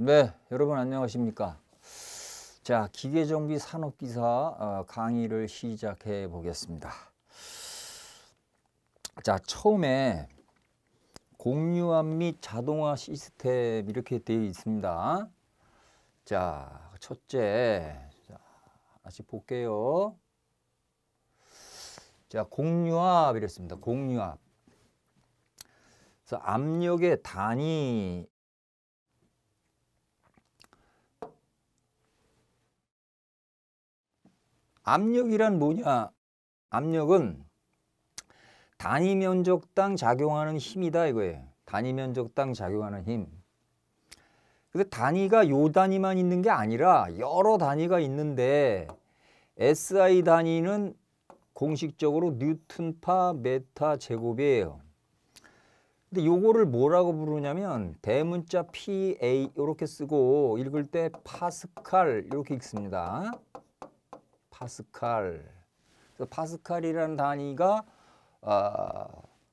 네, 여러분 안녕하십니까? 자, 기계정비 산업기사 어, 강의를 시작해 보겠습니다. 자, 처음에 공유함 및 자동화 시스템 이렇게 되어 있습니다. 자, 첫째, 다시 볼게요. 자, 공유압 이랬습니다. 공유압. 그래서 압력의 단위 압력이란 뭐냐? 압력은 단위 면적당 작용하는 힘이다 이거예요. 단위 면적당 작용하는 힘. 근데 단위가 요 단위만 있는 게 아니라 여러 단위가 있는데 SI 단위는 공식적으로 뉴턴파 메타 제곱이에요. 근데 요거를 뭐라고 부르냐면 대문자 PA 이렇게 쓰고 읽을 때 파스칼 이렇게 읽습니다. 파스칼. 그래서 파스칼이라는 단위가 아,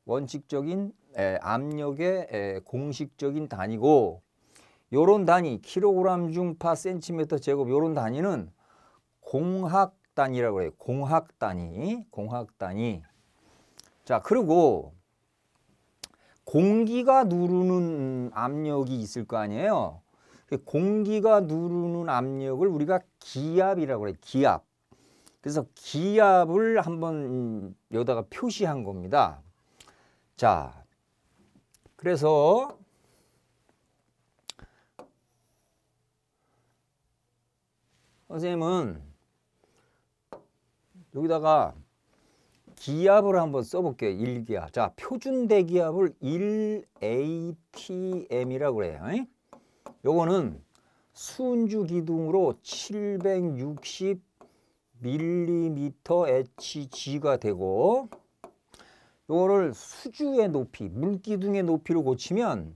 원칙적인 에, 압력의 에, 공식적인 단위고 요런 단위 킬로그램 중파 센티미터 제곱 요런 단위는 공학 단위라고 해요. 공학 단위. 공학 단위. 자, 그리고 공기가 누르는 압력이 있을 거 아니에요. 공기가 누르는 압력을 우리가 기압이라고 그래. 기압. 그래서 기압을 한번 음, 여기다가 표시한 겁니다. 자, 그래서 선생님은 여기다가 기압을 한번 써볼게요. 1기압. 자, 표준 대기압을 1ATM이라고 그래요. 요거는 순주 기둥으로 760 밀리미터 HG가 되고 이거를 수주의 높이, 물기둥의 높이로 고치면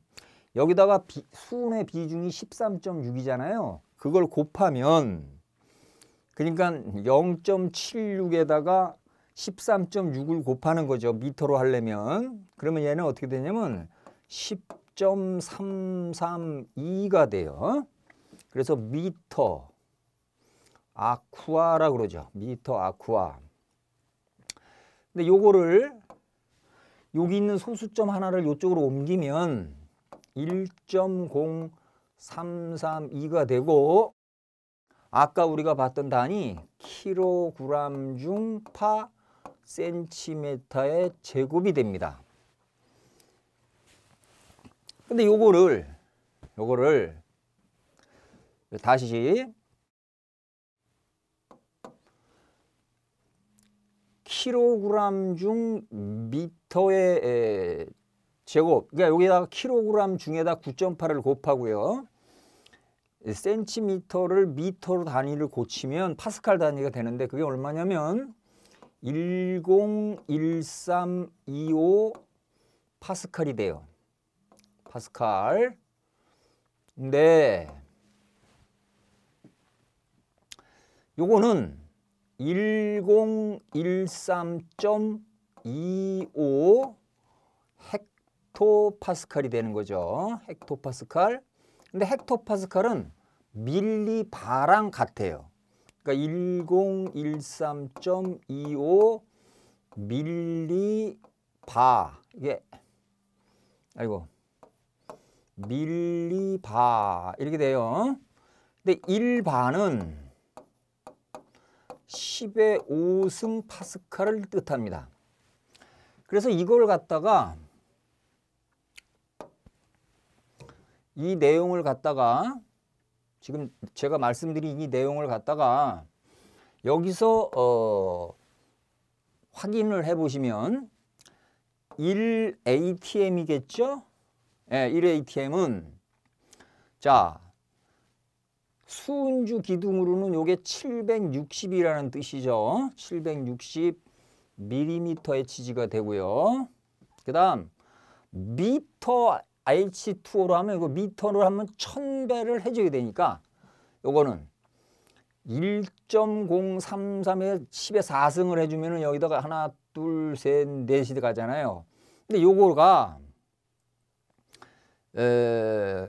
여기다가 비, 수은의 비중이 13.6이잖아요. 그걸 곱하면 그러니까 0.76에다가 13.6을 곱하는 거죠. 미터로 하려면. 그러면 얘는 어떻게 되냐면 10.332가 돼요. 그래서 미터 아쿠아라 그러죠. 미터 아쿠아. 근데 요거를 여기 있는 소수점 하나를 요쪽으로 옮기면 1.0332가 되고 아까 우리가 봤던 단위 킬로그램 중파 센티메타의 제곱이 됩니다. 근데 요거를 요거를 다시 킬로그램 중 미터의 제곱. 그러니까 여기다가 킬로그램 중에다 9.8을 곱하고요. 센티미터를 미터로 단위를 고치면 파스칼 단위가 되는데 그게 얼마냐면 101325 파스칼이 돼요. 파스칼. 근 요거는 1013.25 헥토파스칼이 되는 거죠. 헥토파스칼. 근데 헥토파스칼은 밀리바랑 같아요. 그러니까 1013.25 밀리바 이게 아이고 밀리바 이렇게 돼요. 근데 1바는 10의 5승 파스칼을 뜻합니다. 그래서 이걸 갖다가 이 내용을 갖다가 지금 제가 말씀드린 이 내용을 갖다가 여기서 어, 확인을 해보시면 1ATM이겠죠? 예, 1ATM은 자 수은주 기둥으로는 요게 760이라는 뜻이죠. 760 m m 의치지가 되고요. 그 다음 미터 H2O로 하면 이거 미터로 하면 1000배를 해줘야 되니까 요거는 1.033에 1 0에 4승을 해주면 은 여기다가 하나 둘 셋 넷이 가잖아요. 근데 요거가 에,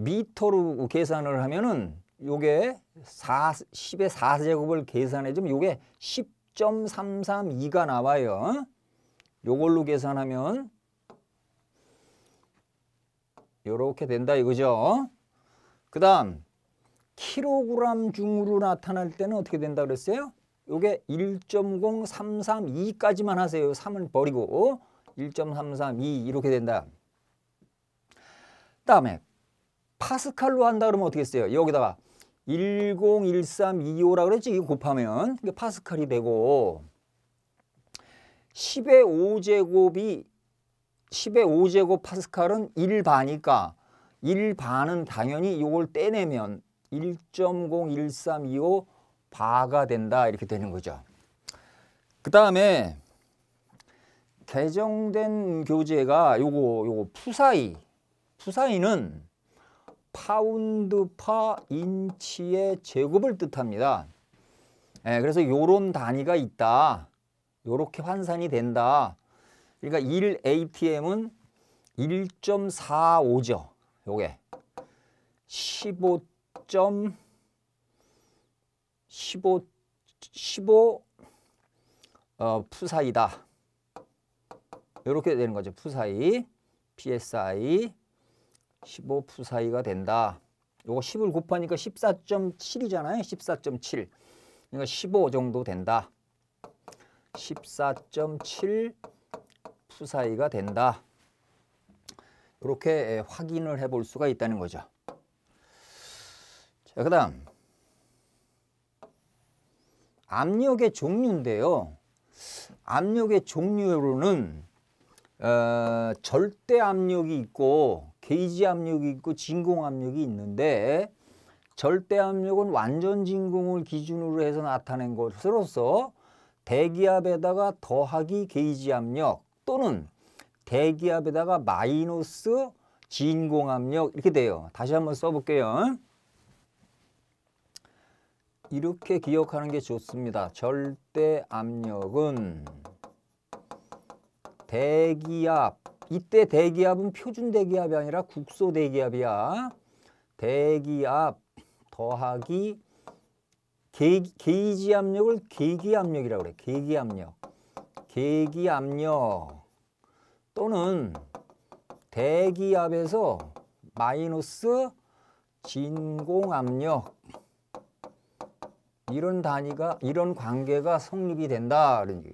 미터로 계산을 하면은 요게 4, 10의 4제곱을 계산해 주면 요게 10.332가 나와요. 요걸로 계산하면 요렇게 된다 이거죠. 그 다음 킬로그램 중으로 나타날 때는 어떻게 된다 그랬어요? 요게 1.0332까지만 하세요. 3을 버리고 1.332 이렇게 된다. 다음에 파스칼로 한다 그러면 어떻게 써요? 여기다가 101325라 그랬지? 이거 곱하면 이게 파스칼이 되고 10의 5제곱이 10의 5제곱 파스칼은 1바니까 1반은 당연히 이걸 떼내면 1.01325 바가 된다 이렇게 되는 거죠. 그 다음에 개정된 교재가 요거 요거 푸사이 푸사이는 파운드 파 인치의 제곱을 뜻합니다. 예, 그래서 요런 단위가 있다. 요렇게 환산이 된다. 그러니까 1 ATM은 1.45죠. 요게 15. 15 15 어, 푸사이다. 이렇게 되는 거죠. 푸사이, PSI 15프 사이가 된다. 요거 10을 곱하니까 14.7이잖아요. 14.7. 그러니까 15 정도 된다. 14.7 푸사이가 된다. 이렇게 예, 확인을 해볼 수가 있다는 거죠. 자, 그 다음 압력의 종류인데요. 압력의 종류로는 어, 절대 압력이 있고 게이지 압력이 있고 진공 압력이 있는데 절대 압력은 완전 진공을 기준으로 해서 나타낸 것으로서 대기압에다가 더하기 게이지 압력 또는 대기압에다가 마이너스 진공 압력 이렇게 돼요. 다시 한번 써볼게요. 이렇게 기억하는 게 좋습니다. 절대 압력은 대기압 이때 대기압은 표준 대기압이 아니라 국소 대기압이야. 대기압 더하기 개, 게이지 압력을 계기 압력이라고 그래. 계기 압력. 계기 압력 또는 대기압에서 마이너스 진공 압력 이런 단위가 이런 관계가 성립이 된다. 그런 얘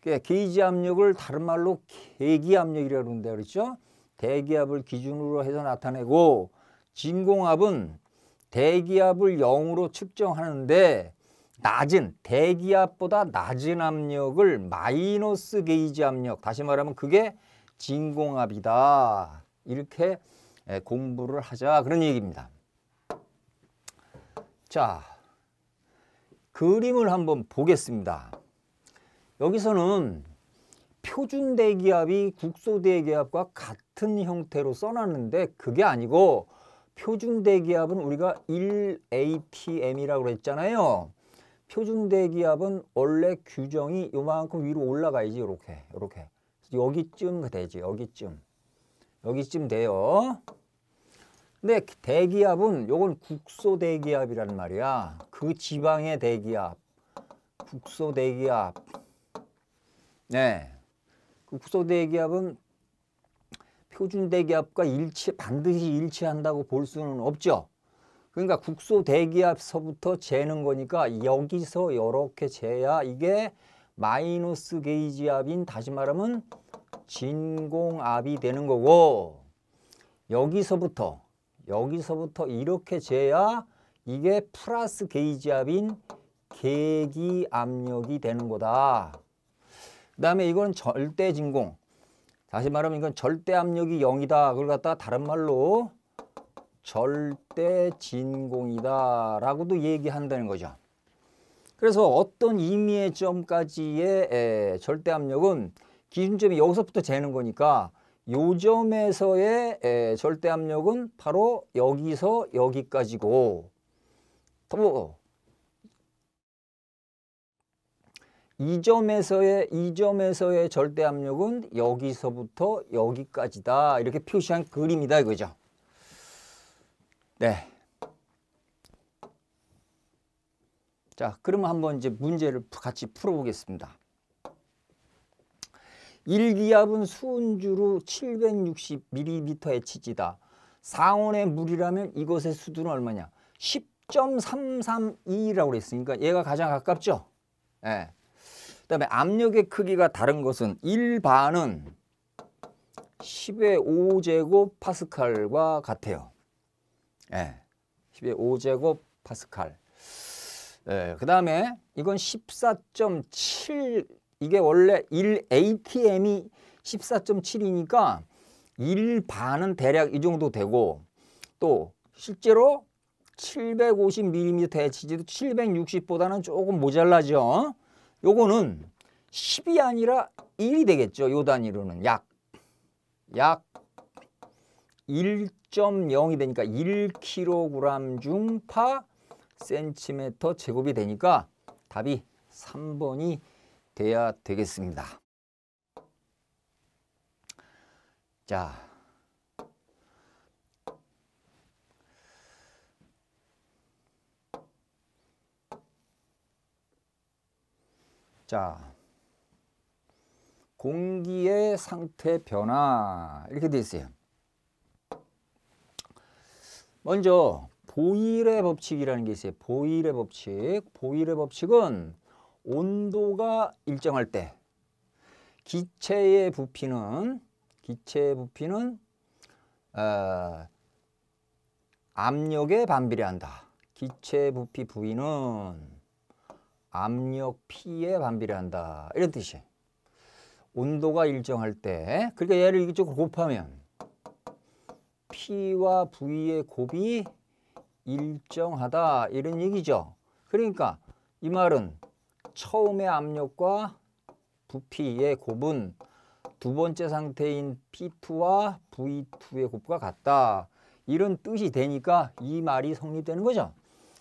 게이지 압력을 다른 말로 계기 압력이라고 그러는데 그렇죠? 대기압을 기준으로 해서 나타내고 진공압은 대기압을 0으로 측정하는데 낮은 대기압보다 낮은 압력을 마이너스 게이지 압력 다시 말하면 그게 진공압이다 이렇게 예, 공부를 하자 그런 얘기입니다 자 그림을 한번 보겠습니다 여기서는 표준 대기압이 국소 대기압과 같은 형태로 써놨는데 그게 아니고 표준 대기압은 우리가 1atm이라고 그랬잖아요. 표준 대기압은 원래 규정이 요만큼 위로 올라가야지 이렇게 이렇게 여기쯤 되지 여기쯤 여기쯤 돼요. 근데 대기압은 요건 국소 대기압이란 말이야. 그 지방의 대기압, 국소 대기압 네. 그 국소대기압은 표준대기압과 일치 반드시 일치한다고 볼 수는 없죠. 그러니까 국소대기압서부터 재는 거니까 여기서 이렇게 재야 이게 마이너스 게이지압인 다시 말하면 진공압이 되는 거고 여기서부터 여기서부터 이렇게 재야 이게 플러스 게이지압인 계기압력이 되는 거다. 그 다음에 이건 절대 진공. 다시 말하면 이건 절대 압력이 0이다. 그걸 갖다가 다른 말로 절대 진공이다 라고도 얘기한다는 거죠. 그래서 어떤 임의의 점까지의 절대 압력은 기준점이 여기서부터 재는 거니까 요 점에서의 절대 압력은 바로 여기서 여기까지고 또이 점에서의 이 점에서의 절대 압력은 여기서부터 여기까지다 이렇게 표시한 그림이다 이거죠. 네. 자, 그러면 한번 이제 문제를 같이 풀어보겠습니다. 1기압은 수은주로 7 6 0 m 의치지다 상온의 물이라면 이것의 수두는 얼마냐? 10.332라고 그랬으니까 얘가 가장 가깝죠? 예. 네. 그 다음에 압력의 크기가 다른 것은 1바는 10의 5제곱 파스칼과 같아요. 예. 10의 5제곱 파스칼. 예, 그 다음에 이건 14.7 이게 원래 1 ATM이 14.7이니까 1반은 대략 이 정도 되고 또 실제로 750mm의 치지도 760보다는 조금 모자라죠. 요거는 10이 아니라 1이 되겠죠. 요 단위로는 약. 약 1.0이 되니까 1kg 중파 센티 제곱이 되니까 답이 3번이 돼야 되겠습니다. 자. 자, 공기의 상태 변화 이렇게 되어 있어요. 먼저 보일의 법칙이라는 게 있어요. 보일의 법칙. 보일의 법칙은 온도가 일정할 때 기체의 부피는 기체의 부피는 어, 압력에 반비례한다. 기체 부피 부위는 압력 P에 반비례 한다. 이런 뜻이. 온도가 일정할 때 그러니까 얘를 이쪽으로 곱하면 P와 V의 곱이 일정하다 이런 얘기죠. 그러니까 이 말은 처음의 압력과 부피의 곱은 두 번째 상태인 P2와 V2의 곱과 같다. 이런 뜻이 되니까 이 말이 성립되는 거죠.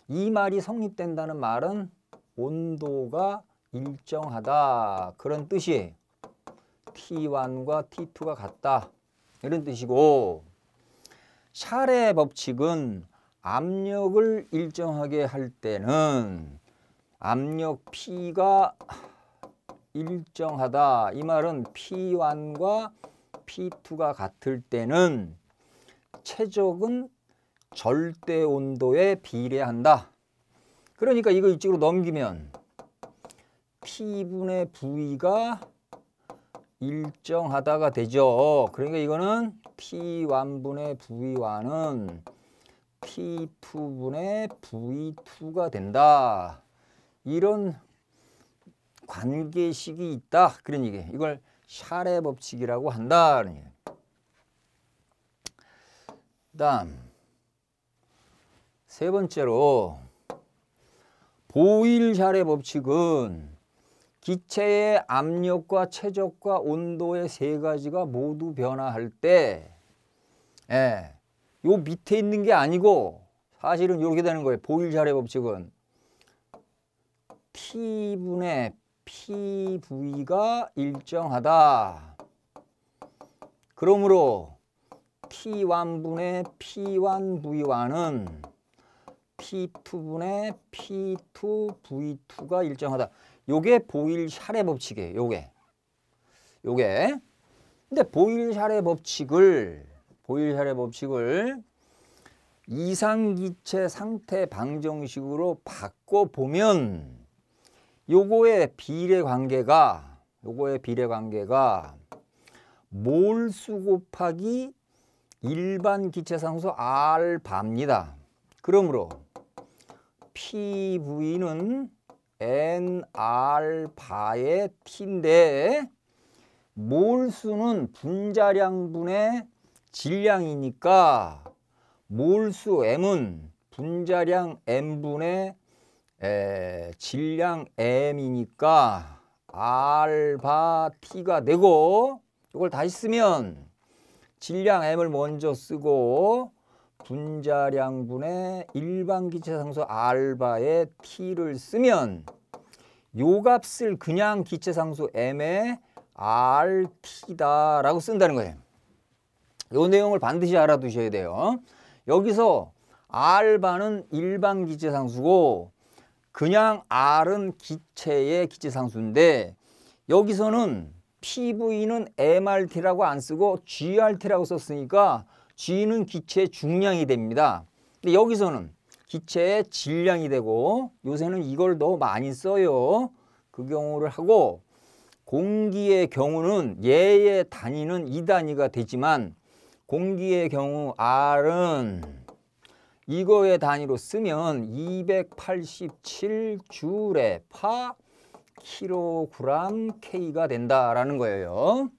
이 말이 성립된다는 말은 온도가 일정하다 그런 뜻이에요. T1과 T2가 같다 이런 뜻이고 샤레 법칙은 압력을 일정하게 할 때는 압력 P가 일정하다 이 말은 P1과 P2가 같을 때는 최적은 절대 온도에 비례한다 그러니까 이거 이쪽으로 넘기면 P분의 V가 일정하다가 되죠. 그러니까 이거는 P1분의 V1은 P2분의 V2가 된다. 이런 관계식이 있다. 그런 얘기. 이걸 샤의 법칙이라고 한다. 그 다음 세 번째로 보일샬의 법칙은 기체의 압력과 최적과 온도의 세 가지가 모두 변화할 때, 예, 요 밑에 있는 게 아니고 사실은 이렇게 되는 거예요. 보일샬의 법칙은 T분의 PV가 일정하다. 그러므로 T1분의 P1V1은 P2분의 P2V2가 일정하다. 요게 보일 샤의 법칙이에요. 요게. 요게. 근데 보일 샤의 법칙을 보일 샤의 법칙을 이상기체 상태 방정식으로 바꿔보면 요거의 비례 관계가 요거의 비례 관계가 몰수 곱하기 일반 기체 상수 R바입니다. 그러므로 PV는 nR바의 T인데 몰수는 분자량분의 질량이니까 몰수 M은 분자량 M분의 에, 질량 M이니까 알바 T가 되고 이걸 다시 쓰면 질량 M을 먼저 쓰고 분자량분의 일반 기체 상수 알바에 t를 쓰면 요 값을 그냥 기체 상수 m에 rt다라고 쓴다는 거예요. 요 내용을 반드시 알아두셔야 돼요. 여기서 r바는 일반 기체 상수고 그냥 r은 기체의 기체 상수인데 여기서는 PV는 MRT라고 안 쓰고 GRT라고 썼으니까 G는 기체의 중량이 됩니다. 근데 여기서는 기체의 질량이 되고 요새는 이걸 더 많이 써요. 그 경우를 하고 공기의 경우는 얘의 단위는 2단위가 되지만 공기의 경우 R은 이거의 단위로 쓰면 287줄에 파 킬로그램 K가 된다라는 거예요.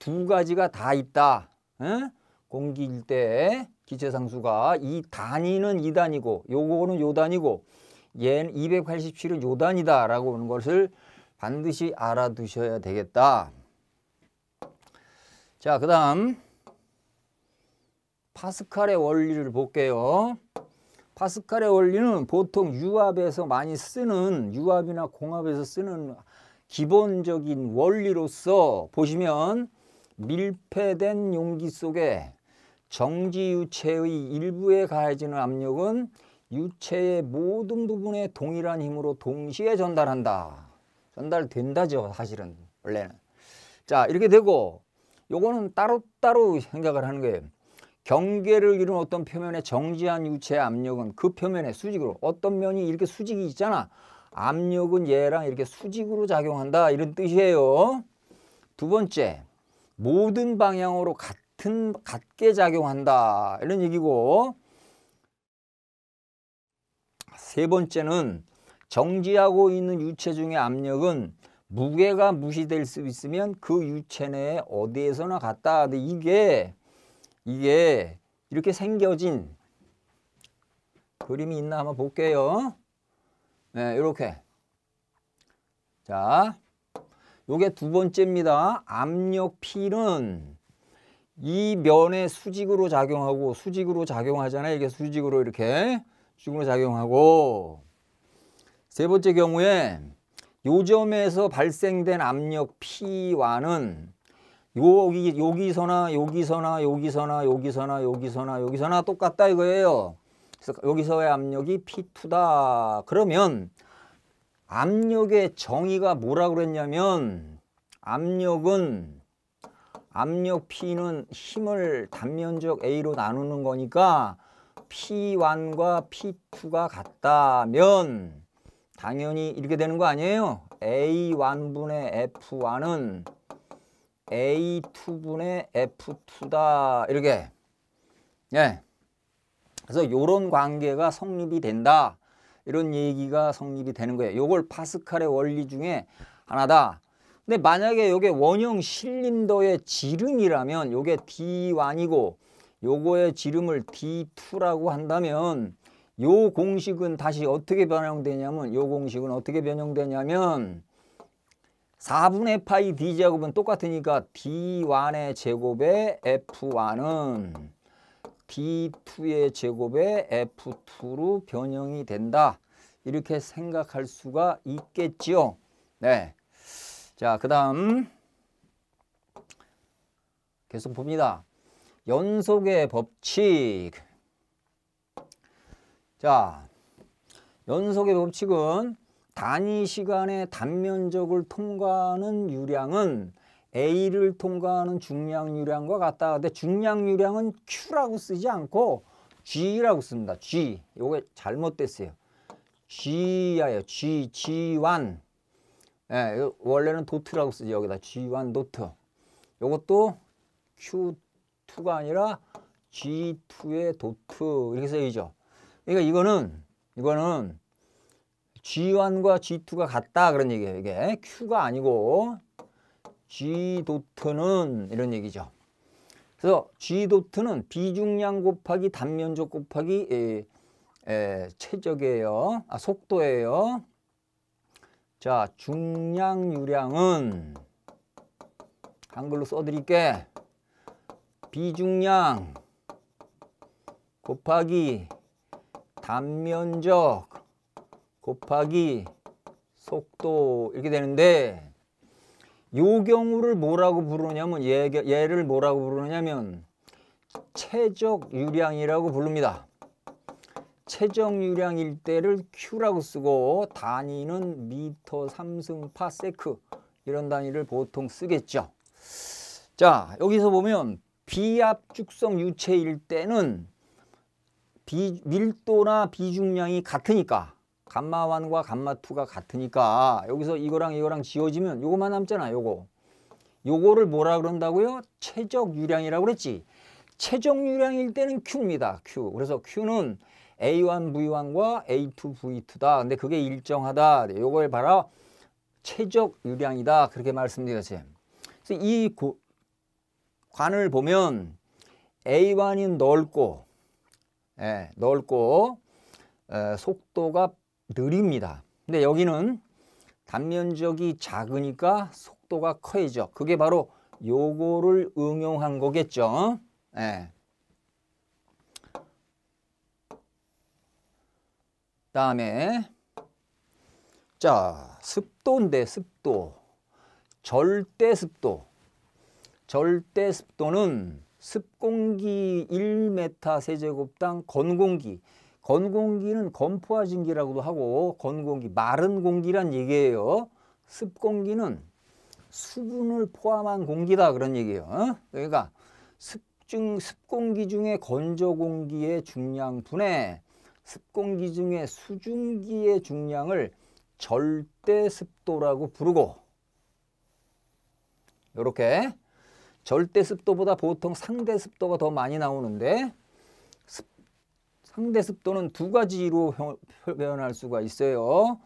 두 가지가 다 있다. 에? 공기 일때의 기체 상수가 이 단위는 이단이고 요거는 요단이고 얘는 287은 요단이다라고 하는 것을 반드시 알아두셔야 되겠다. 자, 그 다음 파스칼의 원리를 볼게요. 파스칼의 원리는 보통 유압에서 많이 쓰는 유압이나 공압에서 쓰는 기본적인 원리로서 보시면 밀폐된 용기 속에 정지유체의 일부에 가해지는 압력은 유체의 모든 부분에 동일한 힘으로 동시에 전달한다. 전달된다죠, 사실은 원래는. 자, 이렇게 되고 요거는 따로따로 생각을 하는 거예요. 경계를 이룬 어떤 표면의 정지한 유체의 압력은 그 표면의 수직으로 어떤 면이 이렇게 수직이 있잖아. 압력은 얘랑 이렇게 수직으로 작용한다 이런 뜻이에요. 두 번째, 모든 방향으로 같은 같은 같게 작용한다 이런 얘기고 세 번째는 정지하고 있는 유체 중의 압력은 무게가 무시될 수 있으면 그 유체 내에 어디에서나 갔다 근데 이게 이게 이렇게 생겨진 그림이 있나 한번 볼게요. 네, 이렇게. 자, 요게 두 번째입니다. 압력 필은 이 면에 수직으로 작용하고 수직으로 작용하잖아요. 이게 수직으로 이렇게 수직으로 작용하고 세 번째 경우에 요점에서 발생된 압력 P와는 여기, 여기서나 여기서나 여기서나 여기서나 여기서나 여기서나 똑같다 이거예요. 그래서 여기서의 압력이 P2다. 그러면 압력의 정의가 뭐라 그랬냐면 압력은 압력 P는 힘을 단면적 A로 나누는 거니까 P1과 P2가 같다면 당연히 이렇게 되는 거 아니에요? A1분의 F1은 A2분의 F2다. 이렇게. 예. 그래서 요런 관계가 성립이 된다. 이런 얘기가 성립이 되는 거예요. 요걸 파스칼의 원리 중에 하나다. 근데 만약에 이게 원형 실린더의 지름이라면 이게 D1이고 요거의 지름을 D2라고 한다면 요 공식은 다시 어떻게 변형되냐면 요 공식은 어떻게 변형되냐면 4분의 파이 D제곱은 똑같으니까 D1의 제곱에 F1은 D2의 제곱에 F2로 변형이 된다. 이렇게 생각할 수가 있겠지요. 네. 자, 그 다음 계속 봅니다. 연속의 법칙 자, 연속의 법칙은 단위 시간의 단면적을 통과하는 유량은 A를 통과하는 중량 유량과 같다. 근데 중량 유량은 Q라고 쓰지 않고 G라고 씁니다. G. 요게 잘못됐어요. G야요. G, G1. 예, 원래는 도트라고 쓰죠. 여기다 G1 도트. 이것도 Q2가 아니라 G2의 도트 이렇게 쓰이죠. 그러니까 이거는 이거는 G1과 G2가 같다 그런 얘기예요. 이게 Q가 아니고 G 도트는 이런 얘기죠. 그래서 G 도트는 비중량 곱하기 단면적 곱하기 에, 예, 에, 예, 최적이에요. 아, 속도예요. 자, 중량 유량은 한글로 써드릴게. 비중량 곱하기 단면적 곱하기 속도 이렇게 되는데 요 경우를 뭐라고 부르냐면 얘, 를 뭐라고 부르냐면 최적 유량이라고 부릅니다. 최종 유량 일대를 Q라고 쓰고 단위는 미터, 삼승파, 세크 이런 단위를 보통 쓰겠죠. 자 여기서 보면 비압축성 유체일 대는 비, 밀도나 비중량이 같으니까 감마완과감마투가 같으니까 여기서 이거랑 이거랑 지워지면 요거만 남잖아 요거 요거를 뭐라 그런다고요? 최적 유량이라고 그랬지 최적 유량일 때는 Q입니다 Q 그래서 Q는 A1V1과 A2V2다. 근데 그게 일정하다. 네, 요걸 봐라. 최적 유량이다. 그렇게 말씀드렸지. 이 고, 관을 보면 A1이 넓고 예, 넓고 예, 속도가 느립니다. 근데 여기는 단면적이 작으니까 속도가 커야죠. 그게 바로 요거를 응용한 거겠죠. 예. 다음에 자 습도인데 습도 절대 습도 절대 습도는 습공기 1m 세제곱당 건공기 건공기는 건포화 진기라고도 하고 건공기 마른 공기란 얘기예요 습공기는 수분을 포함한 공기다 그런 얘기예요 어? 그러니까 습중 습공기 중에 건조 공기의 중량분의 습공기 중에 수증기의 중량을 절대 습도라고 부르고 이렇게 절대 습도보다 보통 상대 습도가 더 많이 나오는데 습, 상대 습도는 두 가지로 표현할 수가 있어요.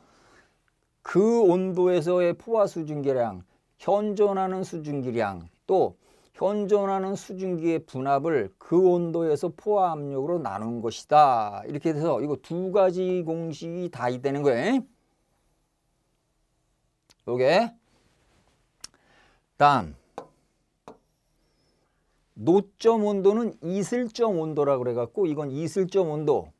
그 온도에서의 포화 수증기량, 현존하는 수증기량, 또 현존하는 수증기의 분압을 그 온도에서 포화 압력으로 나눈 것이다. 이렇게 돼서 이거 두 가지 공식이 다이되는 거예요. 요게 다음 노점 온도는 이슬점 온도라 그래 갖고 이건 이슬점 온도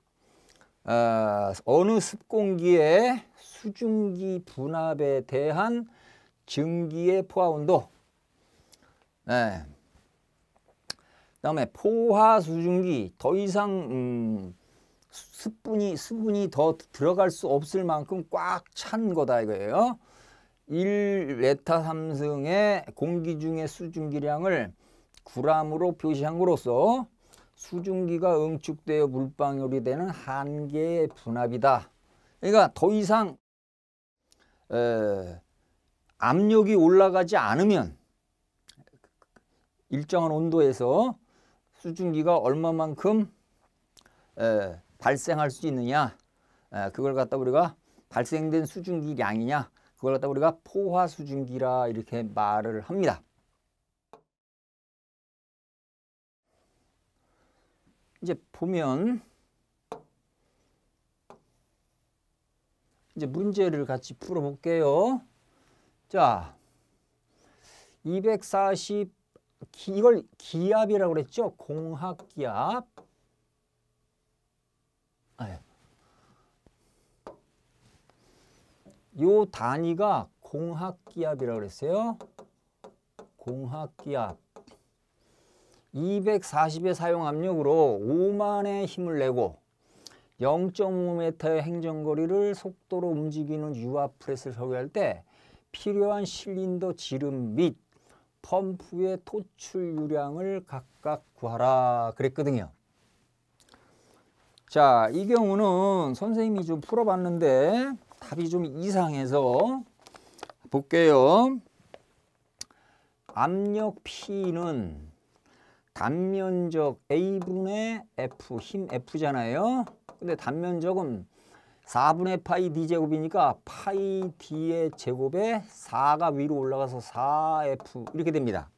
어, 어느 습공기의 수증기 분압에 대한 증기의 포화 온도 네. 그다음에 포화 수증기 더 이상 음, 수분이 수분이 더 들어갈 수 없을 만큼 꽉 찬 거다 이거예요. 1레타 삼승의 공기 중의 수증기량을 g으로 표시함으로써 수증기가 응축되어 물방울이 되는 한계의 분압이다. 그러니까 더 이상 에, 압력이 올라가지 않으면 일정한 온도에서 수증기가 얼마만큼 에, 발생할 수 있느냐 에, 그걸 갖다 우리가 발생된 수증기 량이냐 그걸 갖다 우리가 포화 수증기라 이렇게 말을 합니다. 이제 보면 이제 문제를 같이 풀어볼게요. 자, 240 기, 이걸 기압이라고 그랬죠? 공학기압. 아, 예. 요 단위가 공학기압이라고 그랬어요. 공학기압. 240의 사용 압력으로 5만의 힘을 내고 0.5m의 행정거리를 속도로 움직이는 유압 프레스를 소개할 때 필요한 실린더 지름 및 펌프의 토출유량을 각각 구하라 그랬거든요. 자, 이 경우는 선생님이 좀 풀어봤는데 답이 좀 이상해서 볼게요. 압력 P는 단면적 A분의 F, 힘 F잖아요. 근데 단면적은 4분의 파이 d 제곱이니까 파이 d의 제곱에 4가 위로 올라가서 4f 이렇게 됩니다.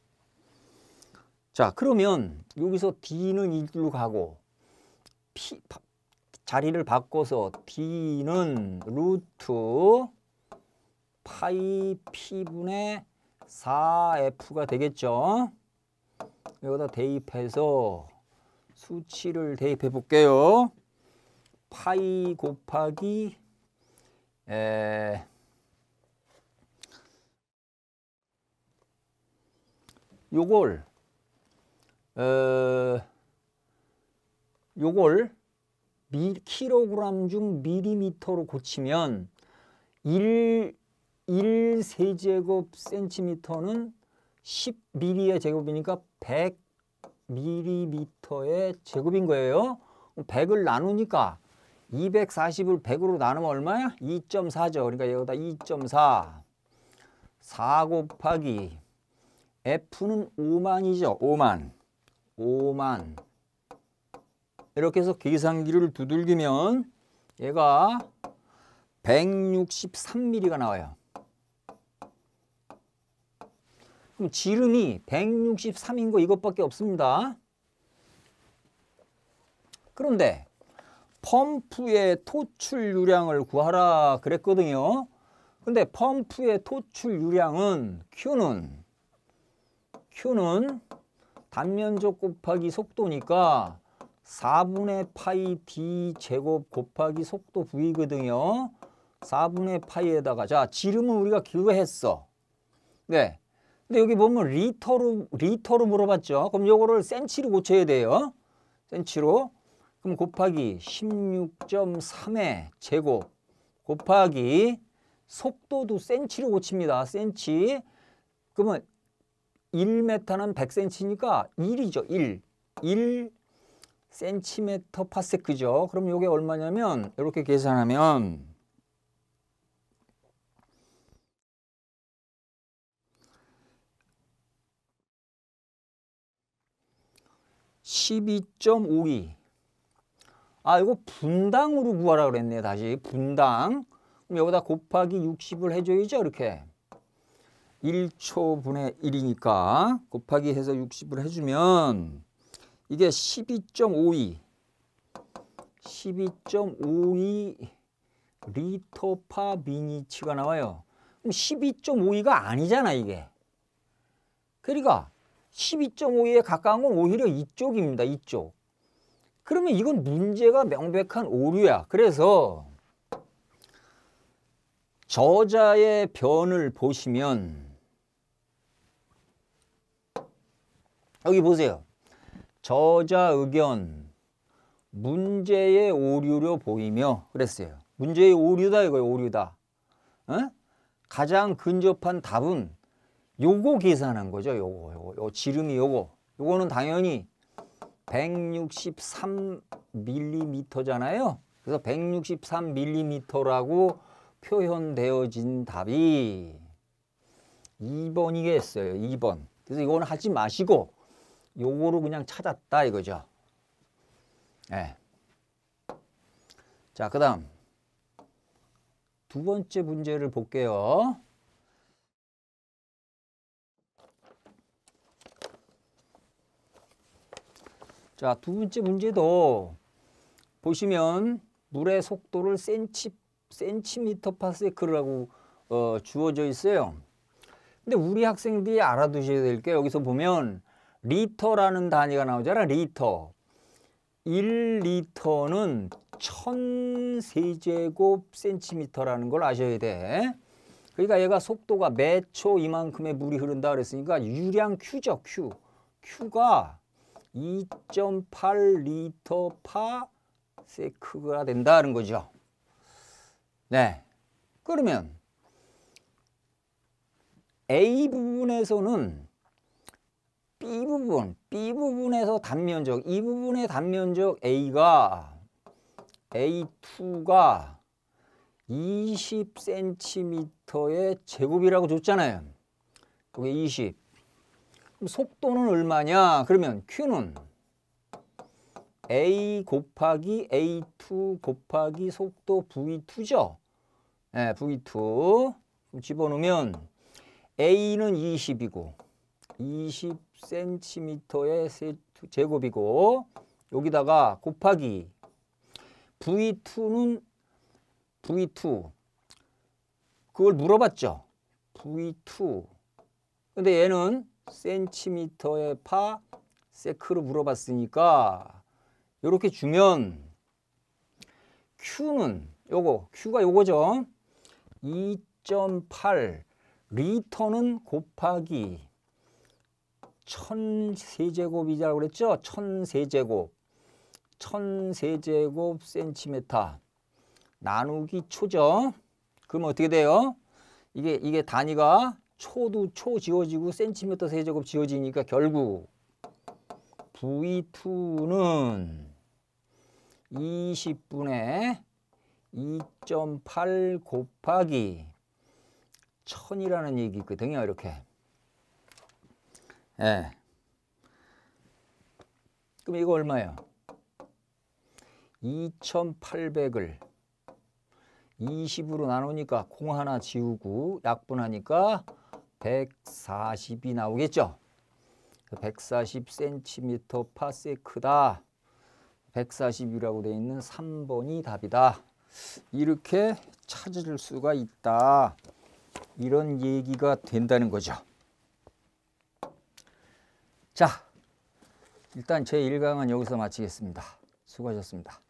자 그러면 여기서 d는 1로 가고 p, 자리를 바꿔서 d는 루트 파이 p분의 4f가 되겠죠. 여기다 대입해서 수치를 대입해 볼게요. 파이 곱하기 에, 요걸 어, 요걸 미, 킬로그램 중 밀리미터로 고치면 1, 1세제곱 센티미터는 10미리의 제곱이니까 100 밀리미터의 제곱인 거예요. 100을 나누니까 240을 100으로 나누면 얼마야? 2.4죠. 그러니까 여기다 2.4. 4 곱하기 F는 5만이죠. 5만. 5만. 이렇게 해서 계산기를 두들기면 얘가 163mm가 나와요. 그럼 지름이 163인 거 이것밖에 없습니다. 그런데 펌프의 토출 유량을 구하라 그랬거든요. 근데 펌프의 토출 유량은 Q는 Q는 단면적 곱하기 속도니까 4분의 파이 d 제곱 곱하기 속도 v거든요. 4분의 파이에다가 자 지름은 우리가 기회했어. 네. 근데 여기 보면 리터로 리터로 물어봤죠. 그럼 요거를 센치로 고쳐야 돼요. 센치로 그럼 곱하기 16.3의 제곱 곱하기 속도도 센치로 고칩니다. 센치. 그러면 1m는 100cm니까 1이죠. 1. 1센티 파세크죠. 그럼 이게 얼마냐면 이렇게 계산하면 12.52아 이거 분당으로 구하라 그랬네 다시 분당 그럼 여기다 곱하기 60을 해줘야죠 이렇게 1초분의 1이니까 곱하기 해서 60을 해주면 이게 12.52 12.52 리터 파 미니치가 나와요. 그럼 12.52가 아니잖아 이게. 그러니까 12.52에 가까운 건 오히려 이쪽입니다. 이쪽. 그러면 이건 문제가 명백한 오류야. 그래서 저자의 변을 보시면 여기 보세요. 저자 의견 문제의 오류로 보이며 그랬어요. 문제의 오류다 이거예요. 오류다. 어? 가장 근접한 답은 요거 계산한 거죠. 요거 요거 요 지름이 요거 요거는 당연히 1 6 3 m m 잖아요 그래서 1 6 3 m m 라고 표현되어진 답이 2번이겠어요. 2번. 그래서 이거는 하지 마시고 요거로 그냥 찾았다 이거죠. 예. 네. 자, 그다음 두 번째 문제를 볼게요. 자, 두 번째 문제도 보시면 물의 속도를 센치, 센티미터 파세크라고 어, 주어져 있어요. 근데 우리 학생들이 알아두셔야 될 게 여기서 보면 리터라는 단위가 나오잖아. 리터. 1리터는 1000세제곱 센치미터라는걸 아셔야 돼. 그러니까 얘가 속도가 매초 이만큼의 물이 흐른다 그랬으니까 유량 Q죠. Q. Q가 2.8리터 파 세크가 된다는 거죠. 네. 그러면 A 부분에서는 B 부분, B 부분에서 단면적, 이 부분의 단면적 A가 A2가 20cm의 제곱이라고 줬잖아요. 그게 20. 속도는 얼마냐? 그러면 Q는 A 곱하기 A2 곱하기 속도 V2죠. 네, V2 집어넣으면 A는 20이고 20cm의 제곱이고 여기다가 곱하기 V2는 V2 그걸 물어봤죠. V2 근데 얘는 센티미터의 파 세크로 물어봤으니까 이렇게 주면 Q는 요거 Q가 요거죠. 2.8 리터는 곱하기 1 0 0 0 세제곱이라고 그랬죠? 1 0 0 0 세제곱 1 0 0 0 세제곱 센티메타 나누기 초죠. 그럼 어떻게 돼요? 이게 이게 단위가 초도 초 지워지고 센티미터 세제곱 지워지니까 결국 V2는 20분의 2.8 곱하기 1000이라는 얘기 있거든요. 이렇게. 예. 그럼 이거 얼마예요? 2800을 20으로 나누니까 0 하나 지우고 약분하니까 140이 나오겠죠. 140cm 파세크다. 140이라고 되어 있는 3번이 답이다. 이렇게 찾을 수가 있다. 이런 얘기가 된다는 거죠. 자, 일단 제1강은 여기서 마치겠습니다. 수고하셨습니다.